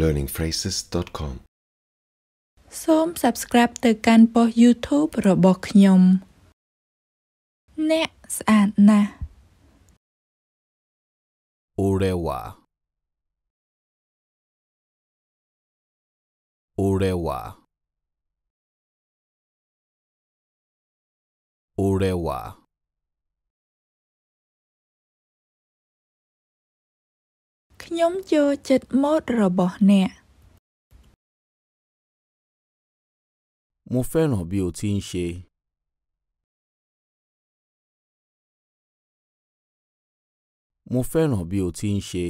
learningphrases.com សូម subscribe ទៅកាន់ប៉ុស្តិ៍ YouTube របស់ខ្ញុំអ្នកស្អាតណាស់俺は俺は俺はខ្ញុំចូលចិត្តម៉ូដរបស់អ្នក។ mo fẹ́ràn bí o ti ń ṣe. mo fẹ́ràn bí o ti ń ṣe.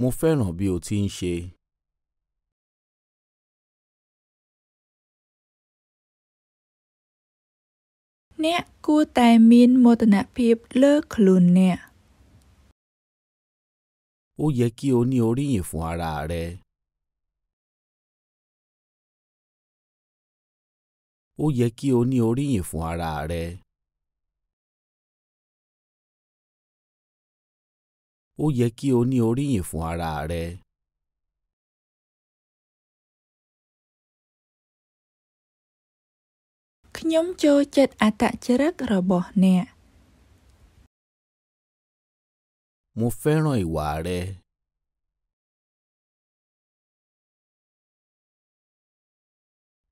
mo fẹ́ràn bí o ti ń ṣe. អ្នកគួរតែមានមោទនភាពលើខ្លួនអ្នក ó yẹ kí o ní oríyìn fún ara rẹ. ó yẹ kí o ní oríyìn fún ara rẹ. ó yẹ kí o ní oríyìn fún ara rẹ. ខ្ញុំចូលចិត្តអត្តចរិតរបស់អ្នកもフェロイワレ。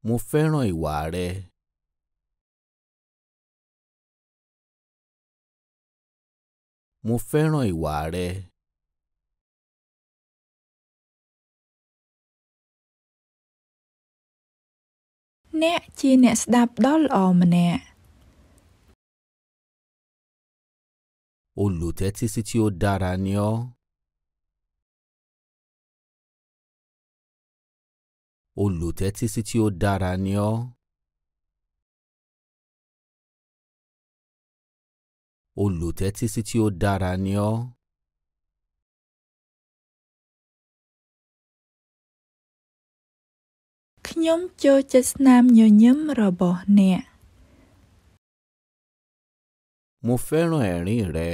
もフェロイワレ。もフェロイワレ。អ្នកជាអ្នកស្ដាប់ដ៏ល្អម្នាក់ Olùtẹ́tí sí tí ó ni ọ́. Olùtẹ́tí sí tí ó ni ọ́. Olùtẹ́tí sí tí ó ni ọ́. ខ្ញុំចូលចិត្តស្នាមញញឹមរបស់អ្នក Mo fẹ́ràn ẹ̀rín rẹ.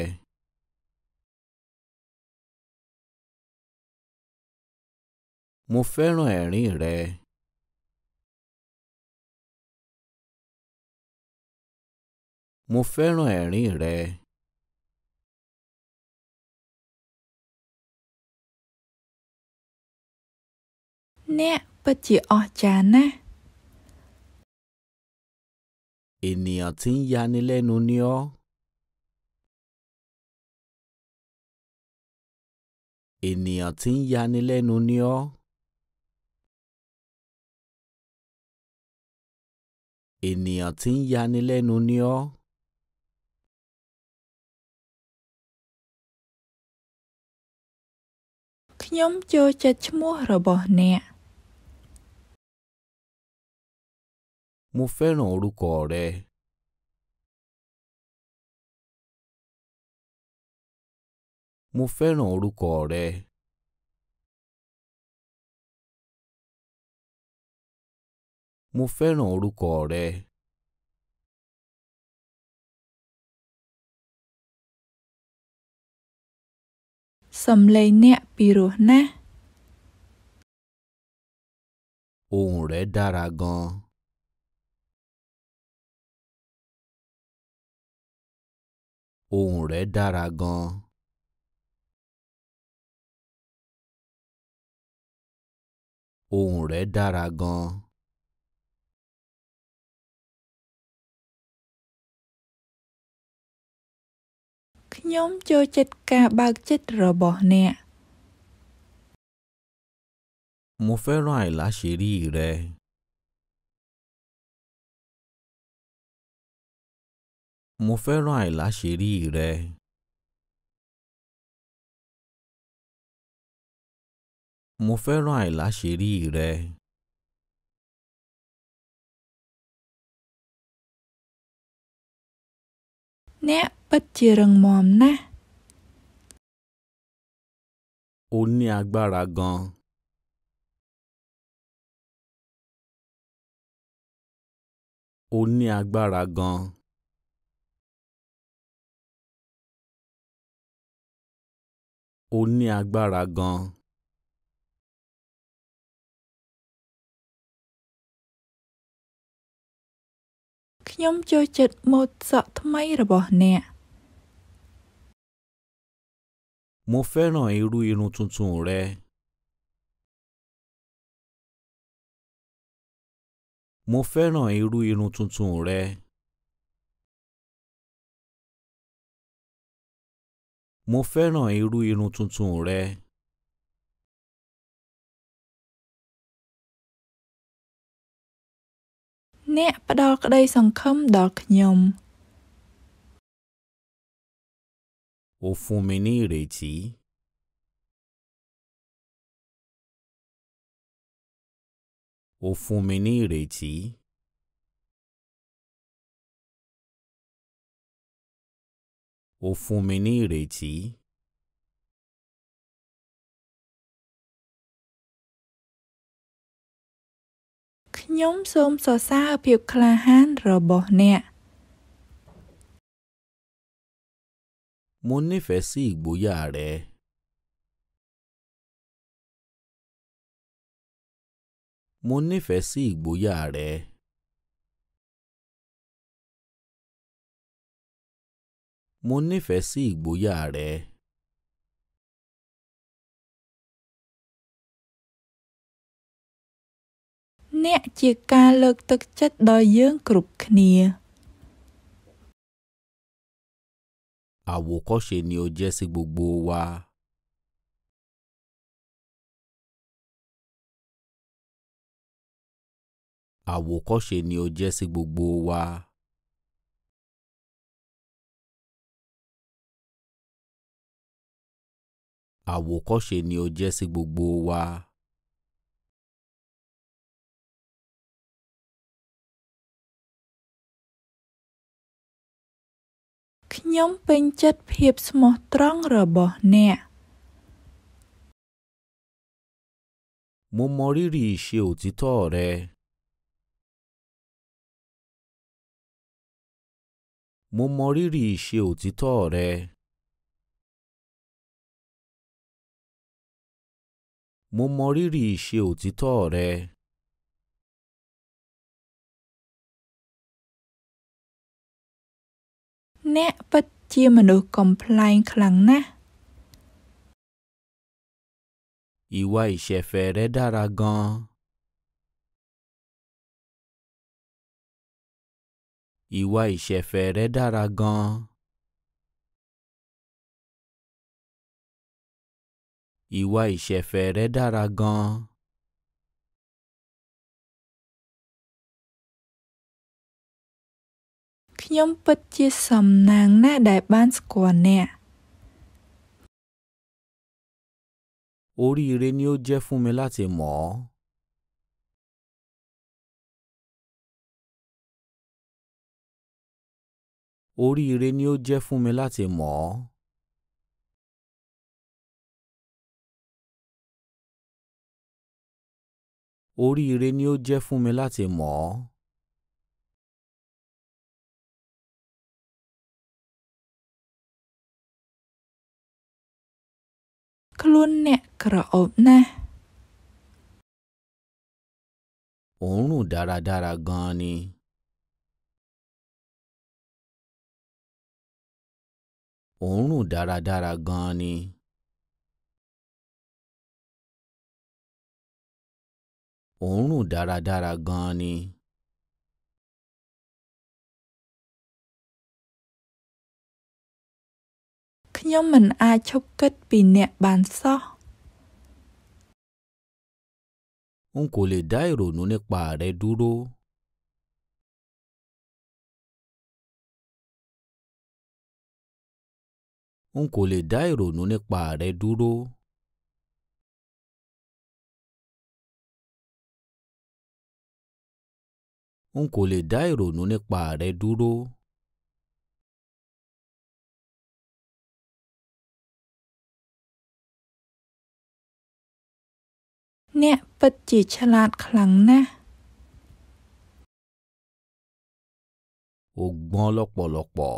mo fẹ́ràn ẹ̀rín rẹ. mo fẹ́ràn ẹ̀rín rẹ. អ្នកពិតជាអស្ចារ្យណាស់ ènìyàn tí ń yanilẹ́nu ni ọ́. ènìyàn tí ń yanilẹ́nu ni ọ́. ènìyàn tí ń yanilẹ́nu ni ọ́. ខ្ញុំចូលចិត្តឈ្មោះរបស់ អ្នក។ Mo fẹ́ràn orúkọ rẹ. Mo fẹ́ràn orúkọ rẹ. Mo fẹ́ràn orúkọ rẹ. Sọ̀mlẹ̀ ní àpérò náà. Ohùn rẹ̀ dára gan-an. Ohùn rẹ̀ dára gan-an. "ខ្ញុំចូលចិត្តការបើកចិត្តរបស់អ្នក" Mo fẹ́ràn àìláṣẹ́rí rẹ. Mo fẹ́ràn àìláṣẹ́rí rẹ. Mo fẹ́ràn àìláṣẹ́rí rẹ. Nè bít chì rừng mòm ná. Ó ní agbára gan. ó ní agbára gan-an. "ខ្ញុំចូលចិត្តម៉ូដសក់ថ្មីរបស់អ្នក" Mo fẹ́ràn irú irun tuntun rẹ. Mo fẹ́ràn irú irun Mo fẹ́ràn irú irun tuntun rẹ. អ្នកផ្ដល់ក្ដីសង្ឃឹមដល់ខ្ញុំ Ó fún mi ní ìrètí. Ó fún mi ní ìrètí. ó fún mi ní ìrètí. ខ្ញុំសូមសរសើរភាពក្លាហាន របស់ អ្នក mo nífẹ̀ẹ́ sí ìgboyà rẹ. mo nífẹ̀ẹ́ sí ìgboyà rẹ. Mo nífẹ̀ẹ́ sí ìgboyà rẹ. អ្នកជាការលើកទឹកចិត្តដល់យើងគ្រប់គ្នា Àwòkọ́ṣe ni ó jẹ́ sí gbogbo wa. Àwòkọ́ṣe ni ó jẹ́ sí gbogbo wa. àwòkọ́ṣe ni o jẹ́ sí gbogbo wa. ខ្ញុំពេញចិត្តភាពស្មោះត្រង់របស់អ្នក Mo mọ rírì ìṣe òtítọ́ rẹ. Mo mọ rírì ìṣe òtítọ́ rẹ. mo mọrírì ìṣe òtítọ́ rẹ ။អ្នកពិតជាមនុស្សកំប្លែងខ្លាំងណាស់ Ìwà ìṣẹ̀fẹ̀ rẹ dára gan-an. Ìwà ìṣẹ̀fẹ̀ rẹ dára gan-an. Ìwà ìṣẹ̀fẹ̀ rẹ̀ dára gan-an. "ខ្ញុំពិតជាសំណាងណាស់ដែលបានស្គាល់អ្នក" Oríire ni ó jẹ́ fún mi láti mọ̀ ọ́. Oríire ni ó jẹ́ fún mi oríire ni ó jẹ́ fún mi láti mọ̀ ọ́. Klun nẹ kra ọb nẹ. Òórùn dáradára gan-an ni. Òórùn dáradára gan-an ni. òórùn dáradára gan-an ni ။ខ្ញុំមិនអាចឈប់គិតពីអ្នកបានសោះ។ n kò lè dá ìrònú nípa rẹ dúró. n kò lè dá ìrònú nípa rẹ dúró. n kò lè dá ìrònú nípa rẹ̀ dúró. "អ្នកពិតជាឆ្លាតខ្លាំងណាស់" ó gbọ́n lọ́pọ̀lọpọ̀.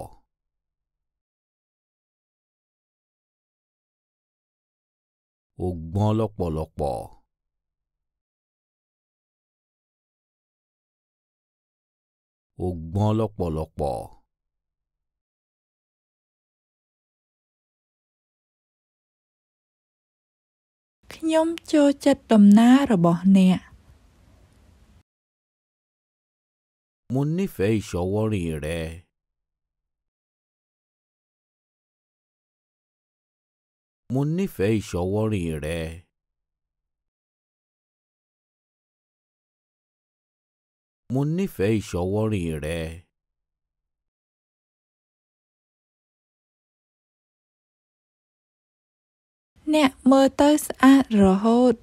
ó gbọ́n lọ́pọ̀lọpọ̀. ó gbọ́n lọ́pọ̀lọpọ̀. "ខ្ញុំចូលចិត្តដំណើររបស់អ្នក"មុននេះហ្វេសវរីរ៉េមុននេះហ្វេសវរីរ៉េ Mo nífẹ̀ẹ́ ìṣọwọ́rìn rẹ. Nè mơ tới sát rờ hốt.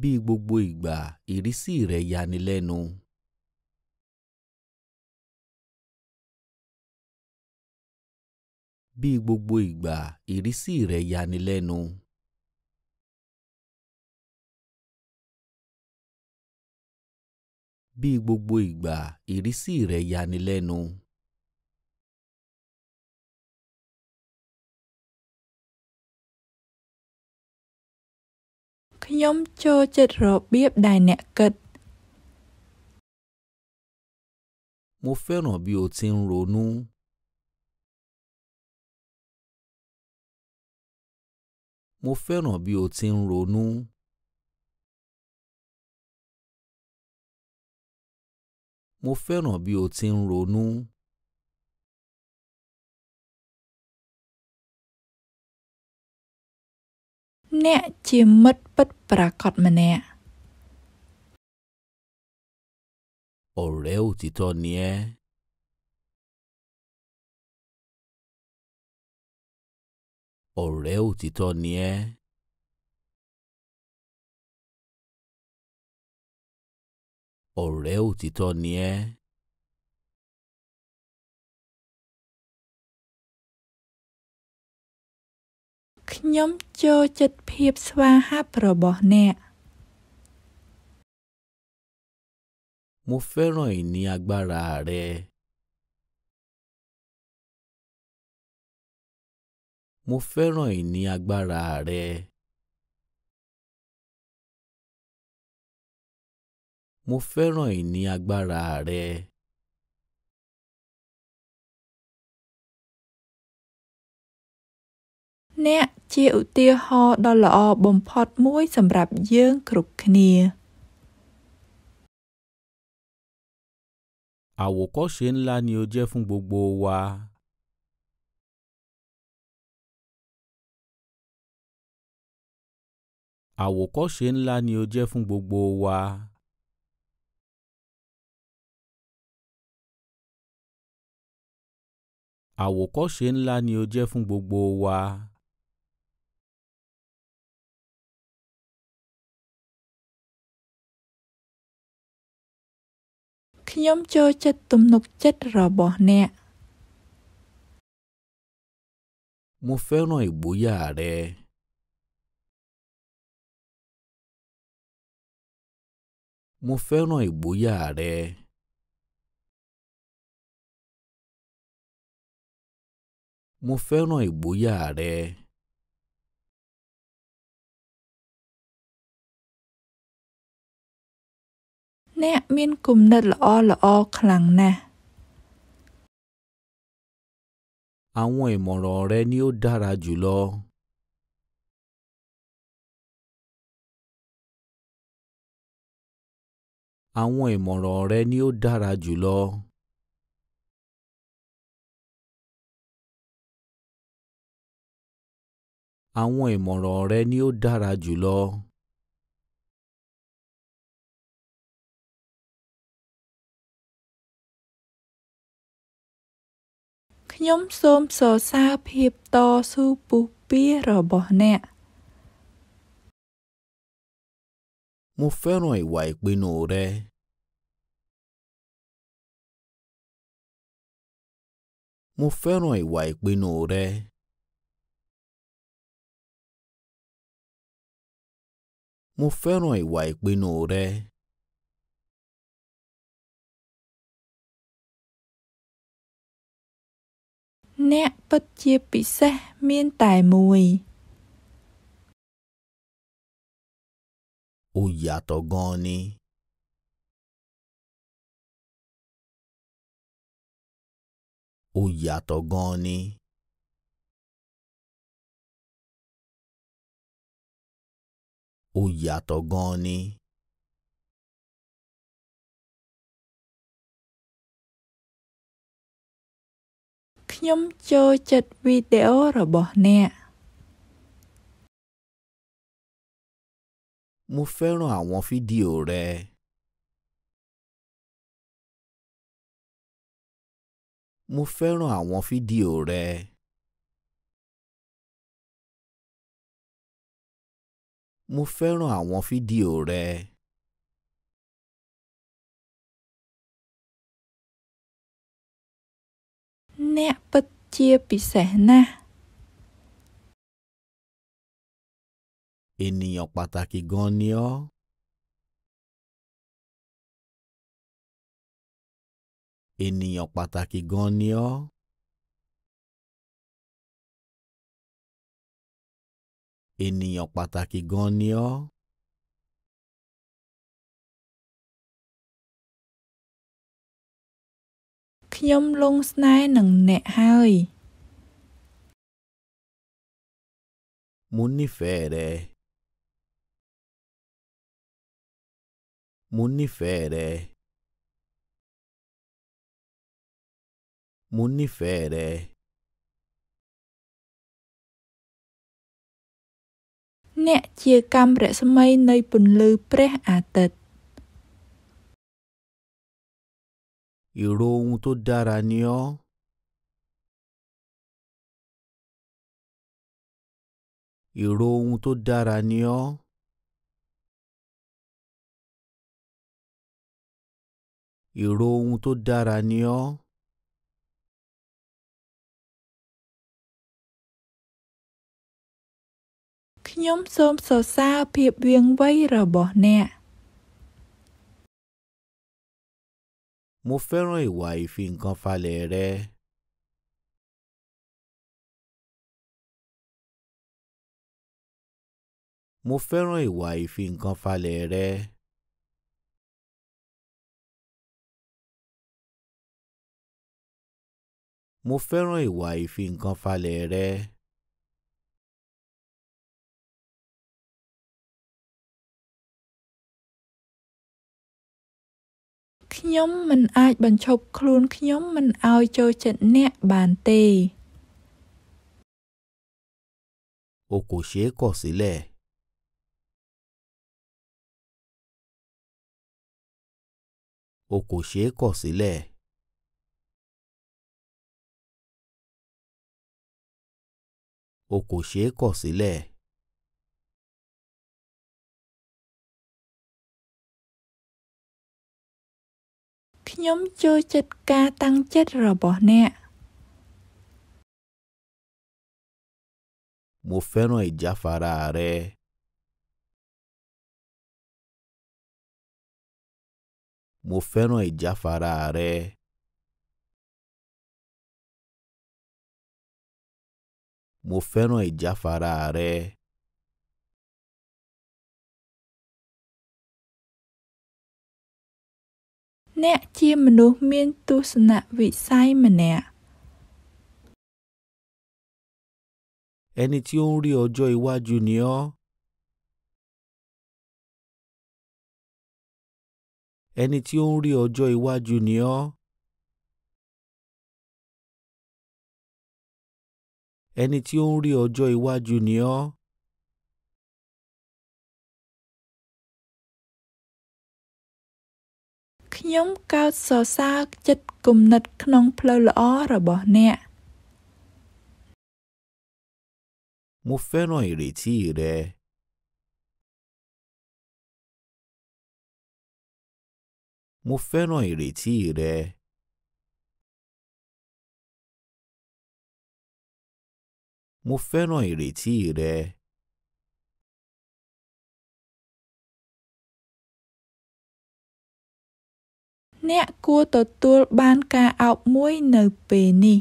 Bí gbogbo ìgbà, ìrísí rẹ yanilẹ́nu. Bí gbogbo ìgbà, ìrísí rẹ Bí gbogbo ìgbà ìrísí rẹ̀ yani lẹ́nu. “ខ្ញុំចូលចិត្តរបៀបដែលអ្នកគិត” Mo fẹ́ràn bí o ti ń ronú. Mo fẹ́ràn bí o ti ń ronú. mo fẹ́ràn bí o ti ń ronú. Nè chì mít bít bà cọt mà nè. Ọ̀rẹ́ òtítọ́ ni ẹ́. Ọ̀rẹ́ òtítọ́ ni ẹ́. ọ̀rẹ́ òtítọ́ ni ẹ́. ខ្ញុំចូលចិត្តភាពស្វាហាប់របស់អ្នក Mo fẹ́ràn ìní agbára rẹ. Mo fẹ́ràn ìní agbára rẹ. Mo fẹ́ràn ìní agbára rẹ. អ្នកជាឧទាហរណ៍ដ៏ល្អបំផុតមួយសម្រាប់យើងគ្រប់គ្នា Àwòkọ́ṣe ńlá ni o jẹ́ fún gbogbo wa. Àwòkọ́ṣe ńlá ni o jẹ́ fún gbogbo wa. Àwòkọ́ṣe ńlá ni o jẹ́ fún gbogbo wa. "ខ្ញុំចូលចិត្តទំនុកចិត្តរបស់អ្នក" Mo fẹ́ràn ìgboyà rẹ. Mo fẹ́ràn ìgboyà rẹ. Mo fẹ́ràn ìgboyà rẹ. Nè អ្នកមានគំនិតល្អល្អខ្លាំងណាស់ Àwọn ìmọ̀ràn rẹ ni ó dára jùlọ. Àwọn ìmọ̀ràn rẹ ni ó dára jùlọ. àwọn ìmọ̀ràn rẹ ni ó dára jùlọ. "ខ្ញុំសូមសរសើរភាពតស៊ូពុះពាររបស់ អ្នក" Mo fẹ́ràn ìwà ìpinnu rẹ. Mo fẹ́ràn ìwà ìpinnu rẹ. Mo fẹ́ràn ìwà ìpinnu rẹ. Nè អ្នកពិតជាពិសេសមានតែមួយ Ó yàtọ̀ gan ni. អូយ៉ាតូហ្គនី ó yàtọ̀ gan-an ni. "ខ្ញុំចូលចិត្តវីដេអូរបស់អ្នក" mo fẹ́ràn àwọn fídíò rẹ. mo fẹ́ràn àwọn fídíò rẹ. mo fẹ́ràn àwọn fídíò rẹ ។អ្នកពិតជាពិសេសណាស់ ènìyàn pàtàkì gan ni ọ́. ènìyàn pàtàkì gan ni ọ́. ènìyàn pàtàkì gan ni ọ́. ខ្ញុំលងស្នេហ៍នឹងអ្នកហើយមុននេះហ្វេរ៉េមុននេះហ្វេរ៉េមុននេះហ្វេរ៉េអ្នកជាកាំរស្មីនៃពន្លឺព្រះអាទិត្យ Irú ohun tó dára ni ọ́. Irú ohun tó dára ni ọ́. Irú ohun tó dára ni ọ́. ខ្ញុំសូមសរសើរភាពវាងវៃរបស់អ្នក។ Mo fẹ́ràn ìwà ìfi nǹkan falẹ̀ rẹ. Mo fẹ́ràn ìwà ìfi nǹkan falẹ̀ rẹ. Mo fẹ́ràn ìwà ìfi nǹkan falẹ̀ rẹ. ខ្ញុំមិន អាច បញ្ឈប់ខ្លួនខ្ញុំមិនឲ្យចូលចិត្តអ្នក បានទេおこしえこすれおこしえこすれおこしえこすれខ្ញុំចូលចិត្តការតាំងចិត្តរបស់អ្នក Mo fẹ́ràn ìjáfara rẹ. Mo fẹ́ràn ìjáfara rẹ. Mo fẹ́ràn ìjáfara rẹ. អ្នកជាមនុស្សមានទស្សនវិស័យម្នាក់ Ẹni tí ó ń rí ọjọ́ iwájú ni ọ́. Ẹni tí Junior. ń rí ọjọ́ iwájú ni ọ́. Ẹni tí ó ń ខ្ញុំកោតសរសើរចិត្តគំនិត ក្នុង ផ្លូវល្អរបស់អ្នក Mo fẹ́ràn ìrètí rẹ. mo fẹ́ràn ìrètí rẹ. mo fẹ́ràn ìrètí rẹ. អ្នកគួរទទួលបានការអប់មួយនៅពេលនេះ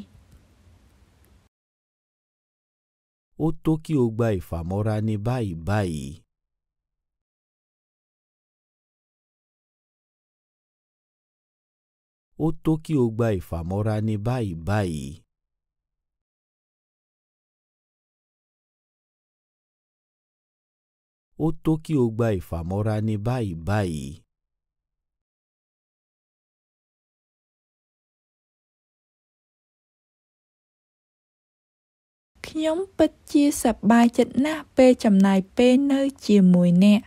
។ ó tó kí o gba ìfàmọ́ra ní báyìí báyìí. ó tó kí o gba ìfàmọ́ra ní báyìí báyìí. ó tó kí o gba ìfàmọ́ra ní báyìí báyìí. sập bài na p p này nơi mùi ខ្ញុំពិតជាសប្បាយចិត្តណាស់ពេលចំណាយពេលនៅជាមួយអ្នក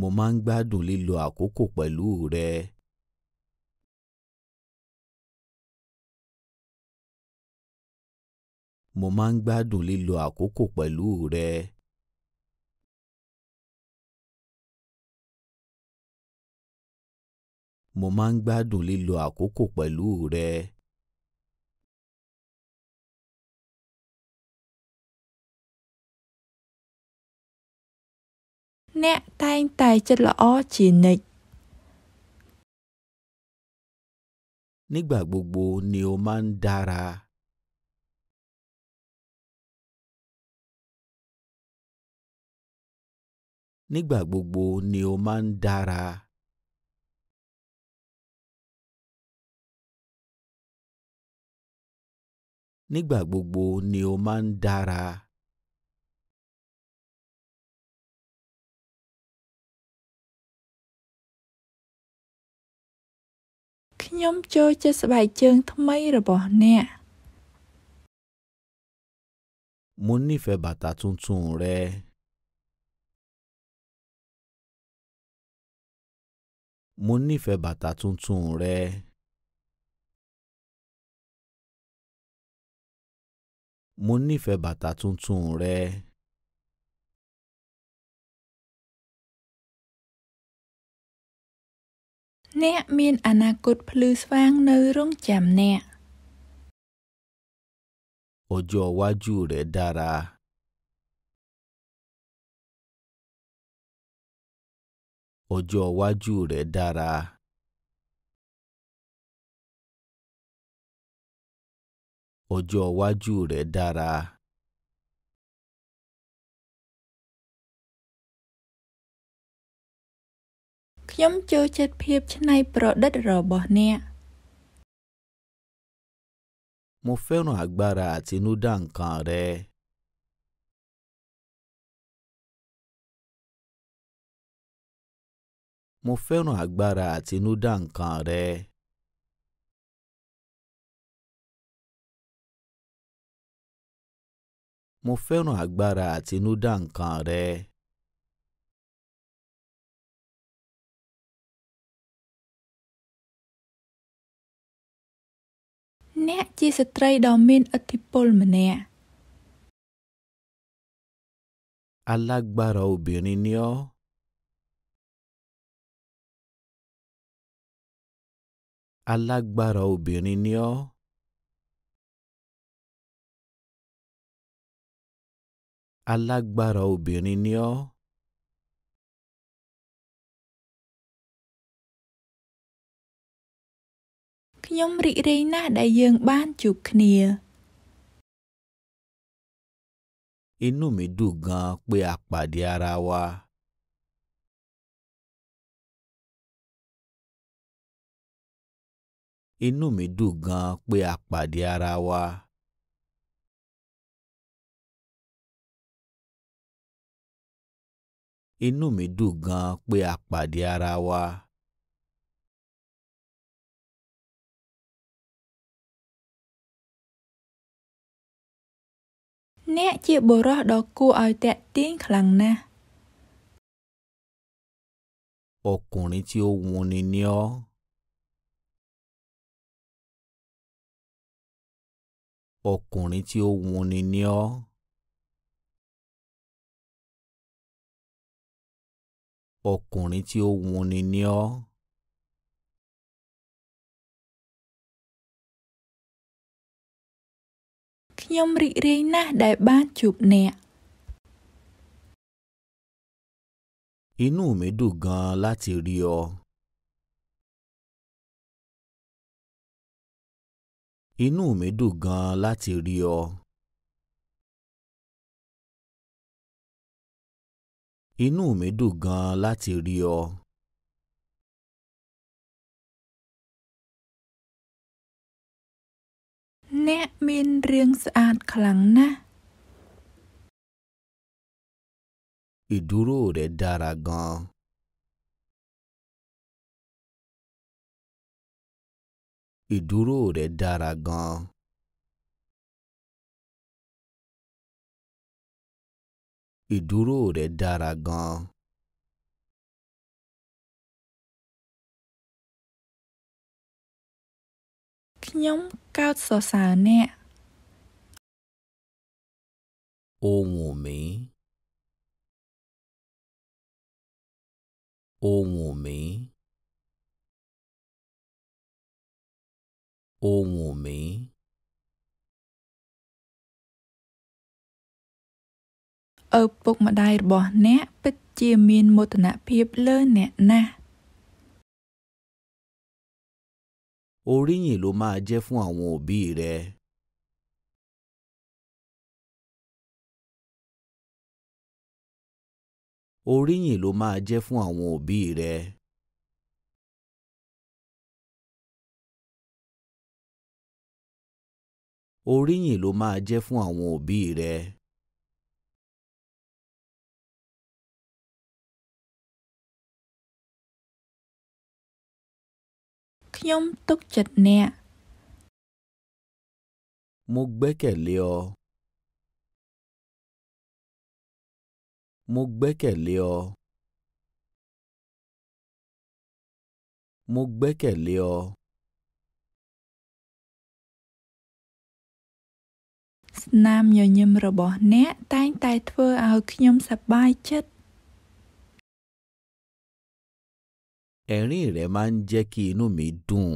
mo máa ń gbádùn lílo àkókò pẹ̀lú rẹ. mo máa ń gbádùn lílo àkókò pẹ̀lú rẹ. mo máa ń gbádùn lílo àkókò pẹ̀lú rẹ. អ្នកតែងតែចិត្តល្អជានិច្ច nígbà gbogbo ni o máa ń dára. nígbà gbogbo ni o máa ń dára. nígbà gbogbo ni o máa ń dára. ខ្ញុំចូលចិត្តស្បែកជើងថ្មីរបស់អ្នកមុននេះហ្វេបាតាជុនជុនរ៉េមុននេះហ្វេបាតាជុនជុនរ៉េមុននេះហ្វេបាតាជុនជុនរ៉េអ្នកមានអនាគតភ្លឺស្វាងនៅរងចាំអ្នក ọjọ́ iwájú rẹ̀ dára. ọjọ́ iwájú rẹ̀ dára. ọjọ́ iwájú rẹ̀ dára. ខ្ញុំចូលចិត្តភាពច្នៃប្រឌិតរបស់អ្នក Mo fẹ́ràn agbára àtinúdá nǹkan rẹ. Mo fẹ́ràn agbára àtinúdá nǹkan rẹ. Mo fẹ́ràn agbára àtinúdá nǹkan rẹ. អ្នកជាស្ត្រីដ៏មានឥទ្ធិពលម្នាក់ الأكبر بينينيو អាឡាក់បារោប៊ីនីញ៉ូអាឡាក់បារោប៊ីនីញ៉ូខ្ញុំរីករាយណាស់ដែលយើង បានជួបគ្នា Inú mi dùn gan pé a pàdé ara wa. អ inú mi dùn gan pé a pàdé ara wa. អ inú mi dùn gan pé a pàdé ara wa. អ្នកជាបុរសដ៏គួរឲ្យតាក់ទាញខ្លាំងណាស់ ọkùnrin tí ó wuni ni ọ́. ọkùnrin tí ó wuni ni ọ́. ọkùnrin tí ó wuni ni ọ́. ខ្ញុំរីករាយណាស់ដែលបានជួបអ្នក Inú mi dùn gan láti rí ọ. Inú mi dùn gan láti rí ọ. Inú mi dùn gan láti rí ọ. អ្នកមានរាងស្អាតខ្លាំងណាស់ Ìdúró rẹ̀ dára gan-an. Ìdúró rẹ̀ dára gan ខ្ញុំកោតសរសើរអ្នក អូមីអូមីអូមីឪពុកម្ដាយរបស់ អ្នកពិតជាមានមោទនភាព លើ អ្នកណាស់ oríyìn ló máa jẹ́ fún àwọn òbí rẹ. oríyìn ló máa jẹ́ fún àwọn òbí rẹ. oríyìn ló máa jẹ́ fún àwọn òbí rẹ. ខ្ញុំទុកចិត្តអ្នក Mugbekelio Mugbekelio Mugbekelio ស្នាមញញឹមរបស់អ្នកតែងតែ ធ្វើឲ្យ ខ្ញុំសប្បាយចិត្ត ẹ̀rín rẹ̀ máa ń jẹ́ kí inú mi dùn.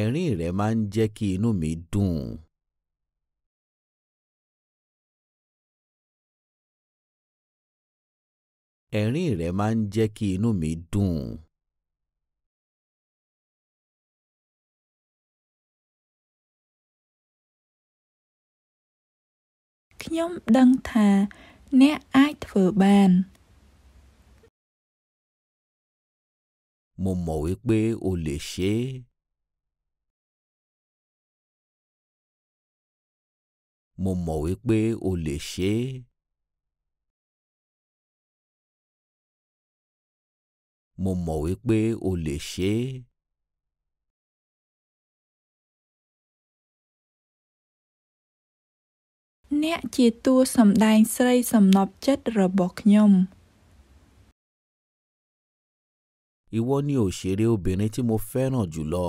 ẹ̀rín rẹ̀ máa ń jẹ́ kí inú mi dùn. ẹ̀rín rẹ̀ máa ń jẹ́ kí inú mi dùn. ខ្ញុំដឹងថាអ្នកអាចធ្វើបានមុំមកបេអូលីសេមុំមកបេអូលីសេ mo mọ̀ wípé o lè ṣe é. អ្នកជាតួសម្ដែងស្រីសំណប់ចិត្តរបស់ខ្ញុំ ìwọ ni òṣèré obìnrin tí mo fẹ́ràn jùlọ.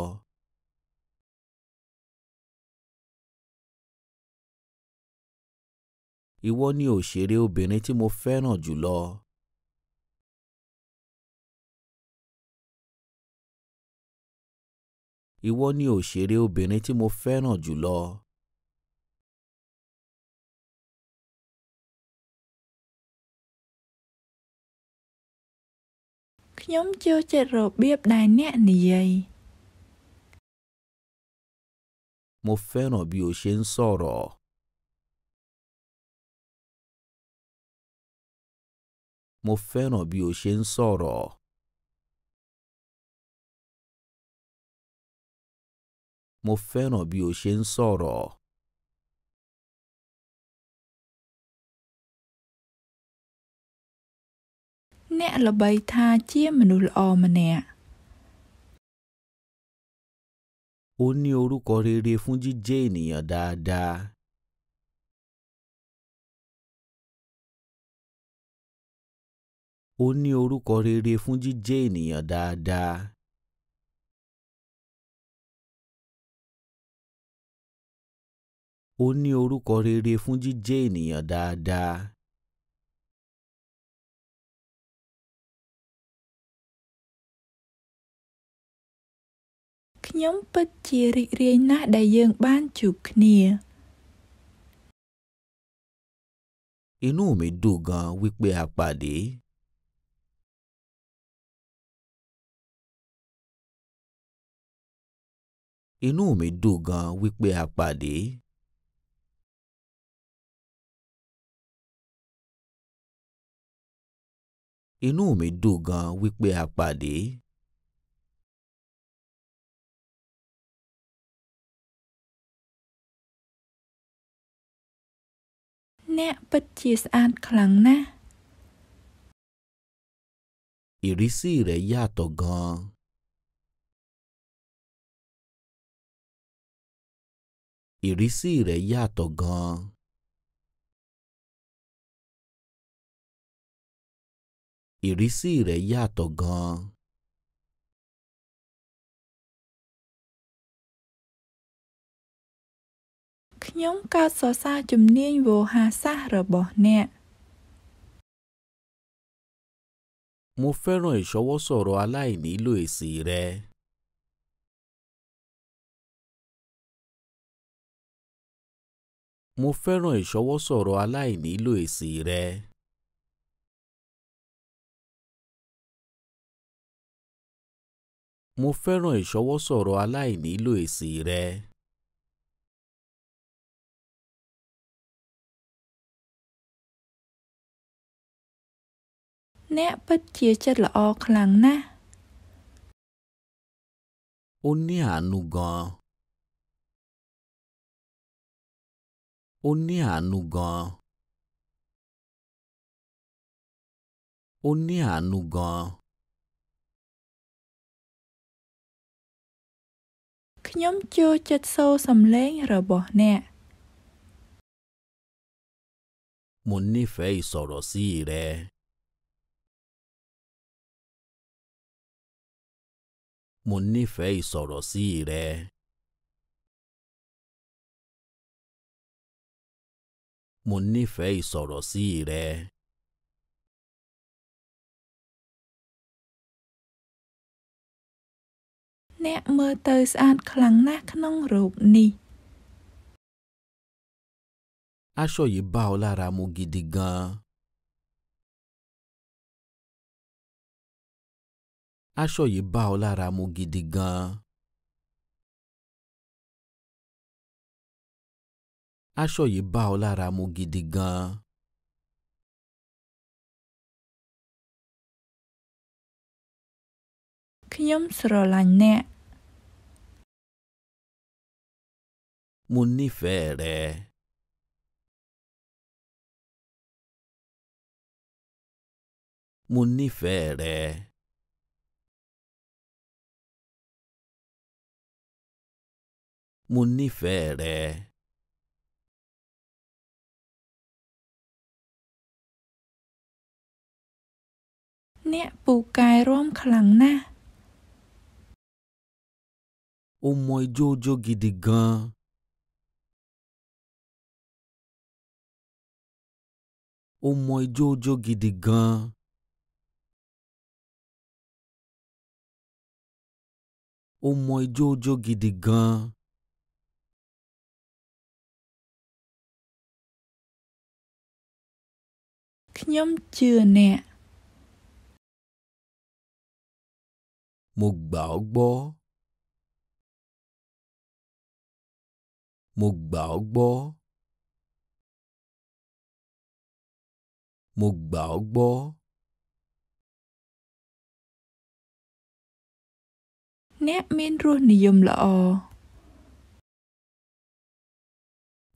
ìwọ ni òṣèré obìnrin tí mo fẹ́ràn jùlọ. ìwọ ni òṣèré obìnrin tí mo fẹ́ràn jùlọ. ខ្ញុំចូលចិត្តរបៀបដែលអ្នកនិយាយ Mo fẹ́ràn bí o ṣe ń sọ̀rọ̀. Mo fẹ́ràn bí o ṣe ń sọ̀rọ̀. Mo fẹ́ràn bí o ṣe ń sọ̀rọ̀. អ្នកល្បីថាជាមនុស្សល្អម្នាក់ ó ní orúkọ rere fún jíjẹ́ ènìyàn dáadáa. ó ní orúkọ rere fún jíjẹ́ ènìyàn dáadáa. ó ní orúkọ rere fún jíjẹ́ ènìyàn dáadáa. ខ្ញុំពិតជារីករាយណាស់ដែលយើងបានជួបគ្នា Inú mi dùn gan wípé a pàdé. อินูมิดูกันวิกเบียปาดีอินูมิดูกันวิกเบียปาดีអ្នកពិតជាស្អាតខ្លាំងណាស់ Ìrísí rẹ̀ yàtọ̀ gan-an. Ìrísí rẹ̀ yàtọ̀ gan-an. Ìrísí rẹ̀ yàtọ̀ gan ខ្ញុំកោតសរសើរជំនាញវោហារសាស្ត្ររបស់អ្នក Mo fẹ́ràn ìṣọwọ́sọ̀rọ̀ aláìnílò èsì rẹ. Mo fẹ́ràn ìṣọwọ́sọ̀rọ̀ aláìnílò èsì rẹ. Mo fẹ́ràn ìṣọwọ́sọ̀rọ̀ aláìnílò èsì rẹ. អ្នកពិតជាចិត្តល្អខ្លាំងណាស់អូននេះអនុកងអូននេះអនុកងអូននេះអនុកងខ្ញុំចូលចិត្តសូរសំឡេងរបស់អ្នក មុននេះហ្វេសរស៊ីរ៉េ mo nífẹ̀ẹ́ ìsọ̀rọ̀sí rẹ. mo nífẹ̀ẹ́ ìsọ̀rọ̀sí rẹ. Nẹ mơ tơ sàn khlang nát nông rụp ni. Aṣọ yìí bá ọ lára mu gidi gan-an. aṣọ yìí bá ọ lára mu gidi gan-an. aṣọ yìí bá ọ lára mu gidi gan-an. Khiyom Mo nífẹ̀ẹ́ rẹ. Mo nífẹ̀ẹ́ rẹ. mo nífẹ̀ẹ́ rẹ. Ó mọ ijó jó gidi gan-an. Ó mọ ijó jó gidi gan-an. Ó mọ ijó jó gidi gan-an. ខ្ញុំជឿអ្នក một bảo bố một bảo bố một bảo bố អ្នកមានរសនិយមល្អ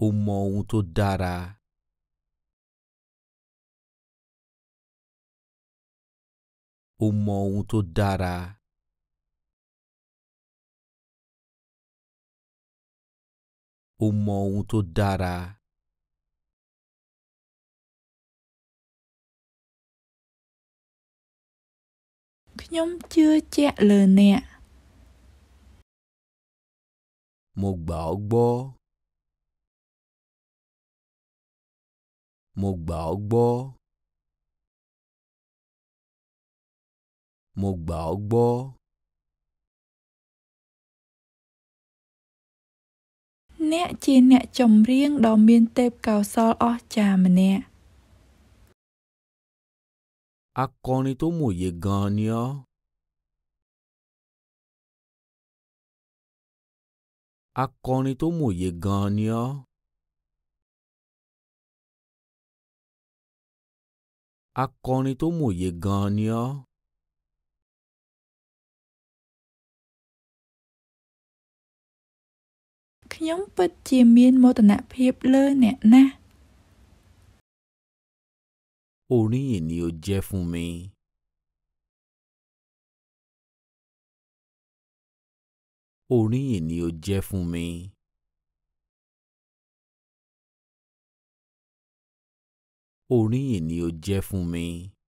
Umonto dará o monto dará. O monto dará. Nhôm chưa chẹ lờ nẹ. Một bảo bó. Một bảo bó. mo gbà ọ́ gbọ́. អ្នកជាអ្នកចម្រៀងដ៏មានទេពកោសល្យអស្ចារ្យម្នាក់ Akọni tó mòye gan-an ni ọ́. Akọni tó mòye gan-an ni ọ́. Akọni tó mòye gan-an ni ọ́. ខ្ញុំពិតជាមានមោទនភាពលើ អ្នកណាស់ Orí ni ó jẹ́ fún mi. អូននេះនីអូជេហ្វូមីអូននេះនីអូជេហ្វូមី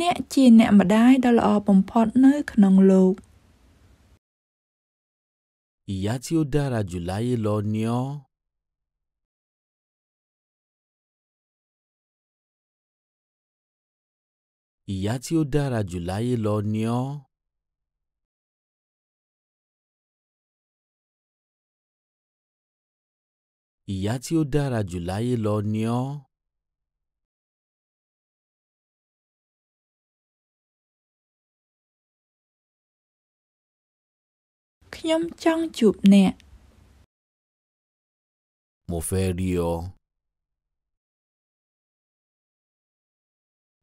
អ្នកជាអ្នកម្ដាយដ៏ល្អបំផុតនៅក្នុងលោក Ìyá tí ó dára jù láyé lọ ni ọ́. Ìyá tí ó dára jù láyé lọ ni ọ́. Ìyá tí ó dára jù láyé lọ ni ọ́. ខ្ញុំចង់ជួបអ្នក Moferio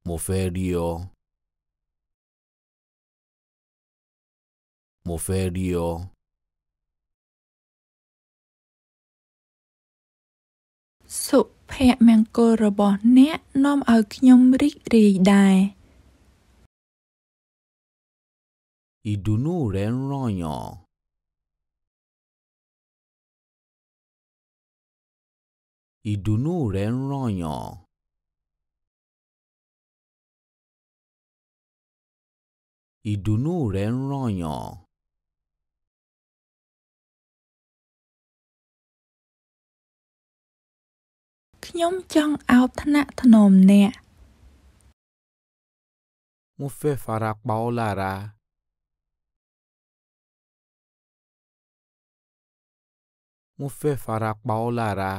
Moferio Moferio សុភមង្គលរបស់ អ្នក នាំឲ្យខ្ញុំរីករាយដែរ Ìdùnnú rẹ̀ ń ràn yàn. ìdùnnú rẹ̀ ń ròyàn. ìdùnnú rẹ̀ ń ròyàn. ខ្ញុំចង់អោបថ្នាក់ថ្នមអ្នក mo fẹ́ fara pa ọ́ lára. mo fẹ́ fara pa ọ́ lára.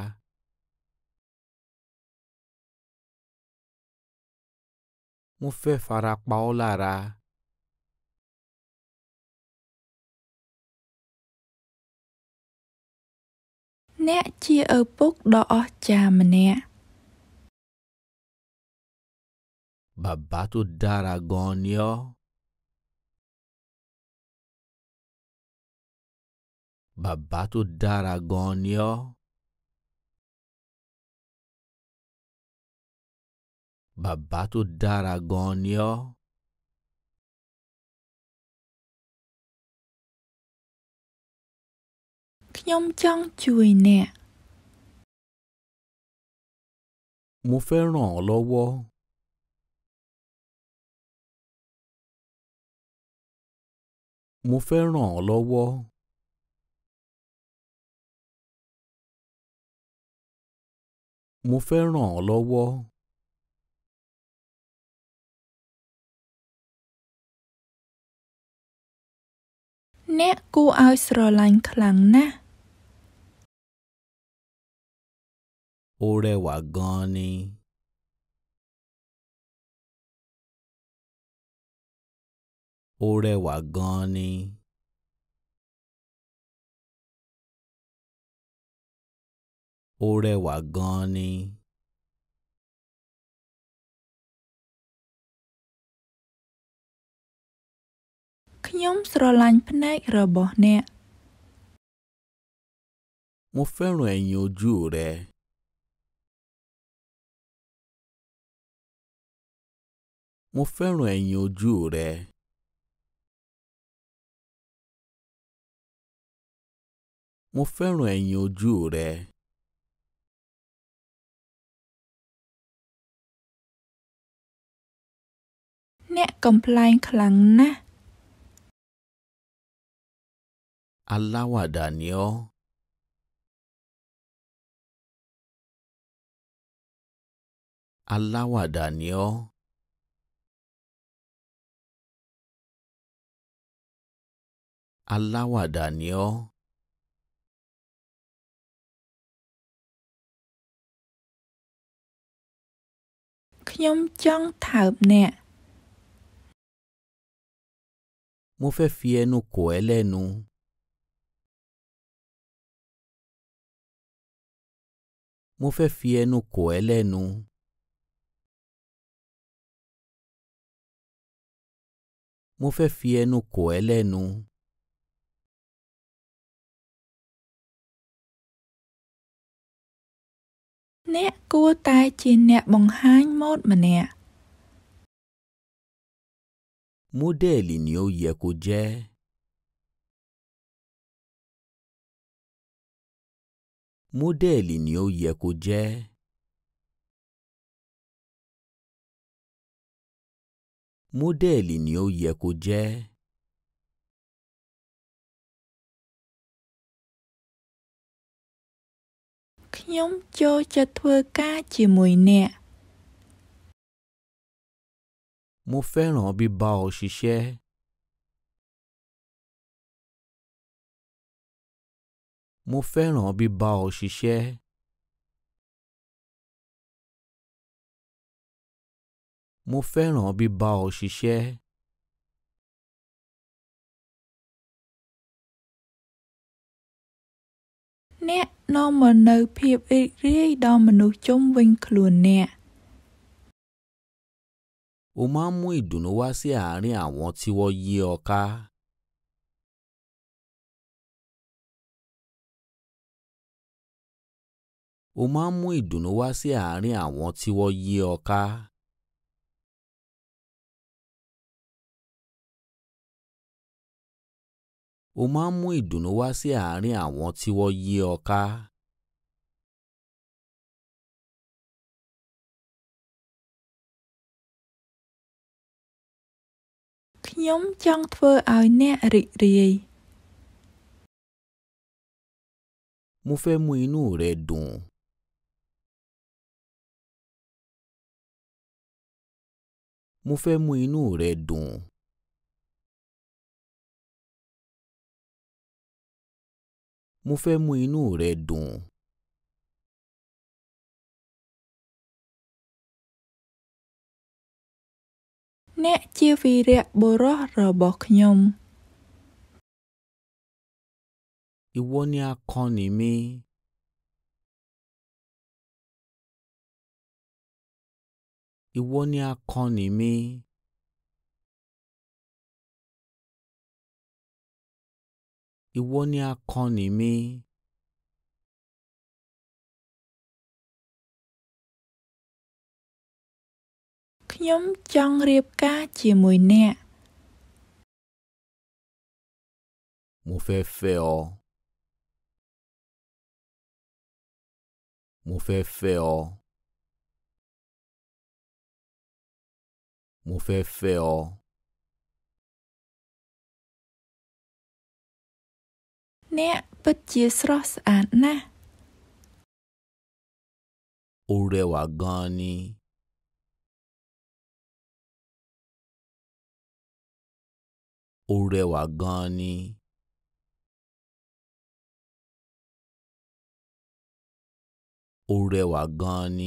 wọ́n fẹ́ fara pa ọ́ lára. អ្នកជាឪពុកដ៏អស្ចារ្យម្នាក់ Bàbá tó dára gan ni ọ́. Bàbá bàbá tó dára gan-an ni ọ́. ខ្ញុំចង់ជួយអ្នក Mo fẹ́ ràn ọ́ lọ́wọ́. Mo fẹ́ ràn ọ́ lọ́wọ́. Mo fẹ́ ràn ọ́ lọ́wọ́. អ្នកគួរឲ្យស្រឡាញ់ខ្លាំងណាស់អូរេវ៉ាហ្គូនីអូរេវ៉ាហ្គូនីអូរេវ៉ាហ្គូនីខ្ញុំស្រឡាញ់ភ្នែក របស់អ្នក Mo fẹ́ràn ẹ̀yìn ojú rẹ. mo fẹ́ràn ẹ̀yìn ojú rẹ. mo fẹ́ràn ẹ̀yìn ojú rẹ. អ្នកកំ pl ែង ខ្លាំងណាស់ Aláwàdà ni ọ́. Aláwàdà ni ọ́. Aláwàdà ni ọ́. ខ្ញុំចង់ថើបអ្នក Mo fẹ́ fi ẹnu kò ẹ́ lẹ́nu. mo fẹ́ fi ẹnu kò ẹ́ lẹ́nu. mo fẹ́ fi ẹnu kò ẹ́ lẹ́nu. Nè mọ́dẹ́ẹ̀lì ni ó yẹ kó jẹ́. mọ́dẹ́ẹ̀lì ni ó yẹ kó jẹ́. ខ្ញុំចូលចិត្តធ្វើការជាមួយអ្នក mo fẹ́ràn bíbá ọ ṣiṣẹ́. Mo fẹ́ràn bíbá ọ ṣiṣẹ́. Mo fẹ́ràn bíbá ọ ṣiṣẹ́. Nè nọ mà nâu phiệp ị rí đo mà nụ chung vinh khluồn nè. O o máa ń mú ìdùnnú wá sí àárín àwọn tí wọ́n yí ọ ká. o máa ń mú ìdùnnú wá sí àárín àwọn tí wọ́n yí ọ ká. ខ្ញុំចង់ធ្វើឲ្យអ្នករីករាយ mo fẹ́ mú inú rẹ dùn. mo fẹ́ mú inú rẹ dùn mo fẹ́ mú inú rẹ dùn ។អ្នកជាវីរៈបុរសរបស់ខ្ញុំ។ ìwọ ni akọni mi. Ìwọ ni akọni mi. Ìwọ ni akọni mi. "ខ្ញុំចង់រៀបការជាមួយអ្នក" mo fẹ́ fẹ́ ọ. mo fẹ́ fẹ́ ọ. mo fẹ́ fẹ́ ọ. Nè, bật chia sọt sàn nè. Ó rẹwà gan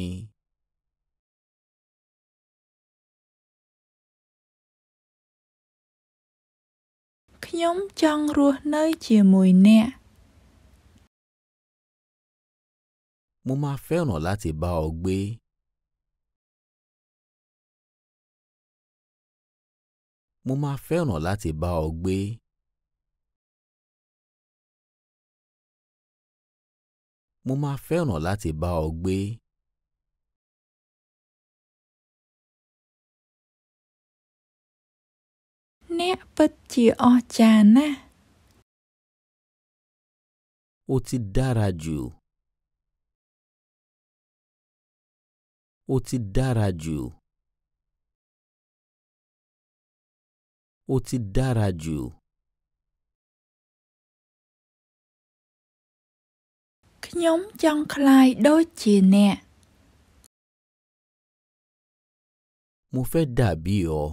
ខ្ញុំចង់រស់នៅជាមួយអ្នក Mo máa fẹ́ràn láti bá ọ gbé. Mo máa fẹ́ràn láti bá ọ gbé. Mo máa fẹ́ràn láti bá ọ gbé. អ្នកពិតជាអស្ចារ្យណាស់ O ti dára jù. O ti dára jù. O ti dára jù. ខ្ញុំចង់คลายដូចជាអ្នក Mo fẹ́ dàbí ọ.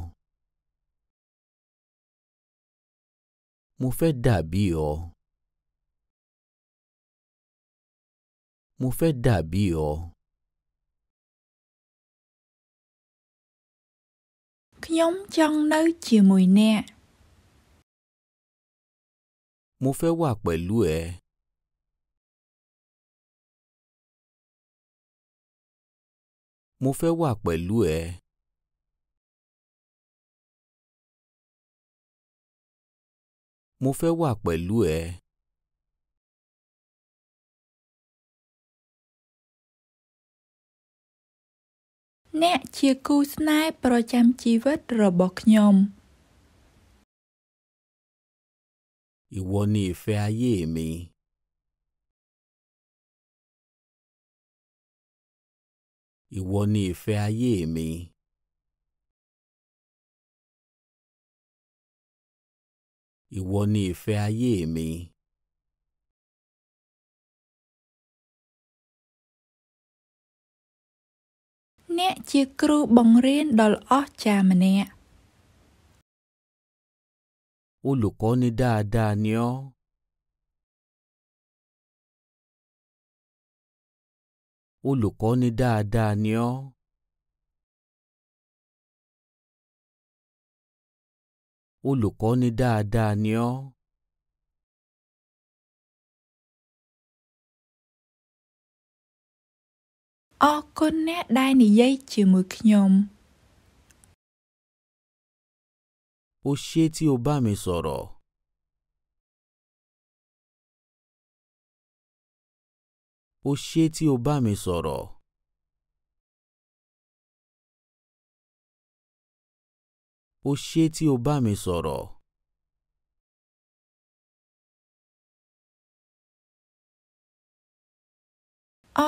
Mo fẹ́ dàbí ọ. Mo fẹ́ dàbí ọ. ខ្ញុំចង់នៅជាមួយអ្នក Mo fẹ́ wà pẹ̀lú ẹ. Mo fẹ́ wà pẹ̀lú ẹ. mo fẹ́ wà pẹ̀lú ẹ. អ្នកជាគូស្នេហ៍ប្រចាំជីវិតរបស់ខ្ញុំ Ìwọ ni ìfẹ́ ayé mi. อีวอนี่เฟยเยมี Ìwọ ni ìfẹ́ ayé mi. Nè អ្នកជាគ្រូបង្រៀនដ៏ល្អស្ចារ្យម្នាក់ Olùkọ́ni dáadáa ni ọ́. Olùkọ́ni dáadáa ni ọ́. olùkọ́ni dáadáa ni ọ́. Ọkùnrin dá ní yẹ́ ìjìmù kíyàn. Ó ṣé tí o bá mi sọ̀rọ̀. Ó ṣé tí o bá mi sọ̀rọ̀. o ṣé tí o bá mi sọ̀rọ̀.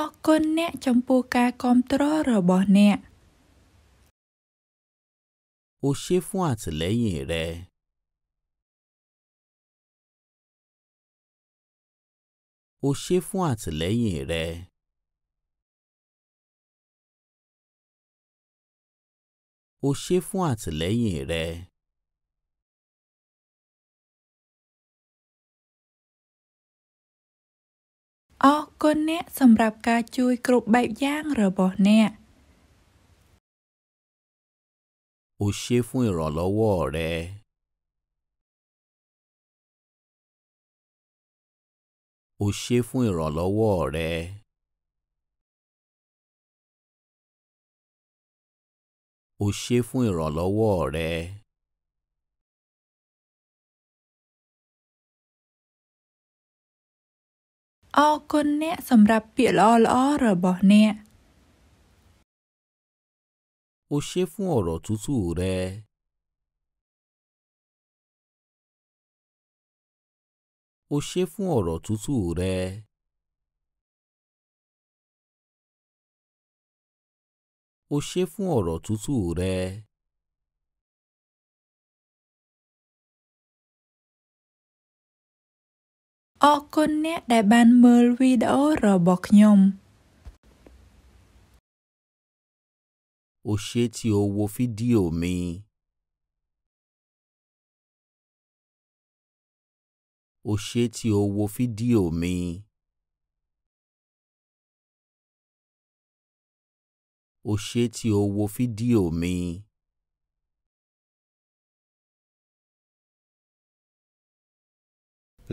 Ọ អរគុណអ្នកចំពោះការគ្រប់គ្រងរបស់អ្នក O ṣé fún àtìlẹ́yìn rẹ. O ṣé fún àtìlẹ́yìn rẹ. o ṣé fún àtìlẹ́yìn rẹ. Ọ អរគុណអ្នកសម្រាប់ការជួយគ្រប់បែបយ៉ាងរបស់អ្នក O ṣé fún ìrànlọ́wọ́ rẹ. O ṣé fún ìrànlọ́wọ́ rẹ. o ṣé fún ìrànlọ́wọ́ rẹ. Ọkùnrin sọ̀rọ̀ pẹ̀lú O ṣé fún ọ̀rọ̀ tútù rẹ. O ṣé fún ọ̀rọ̀ tútù rẹ. o ṣé fún ọ̀rọ̀ tútù rẹ. Ọ kún nét đại ban mơ video robot nhom. O ṣé tí o wo fídíò mi. O ṣé tí o wo fídíò mi. o ṣé tí o wo fídíò mi.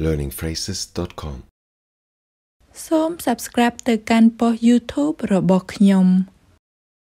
learningphrases.com សូម Subscribe ទៅកាន់ប៉ុស្តិ៍ YouTube របស់ខ្ញុំ។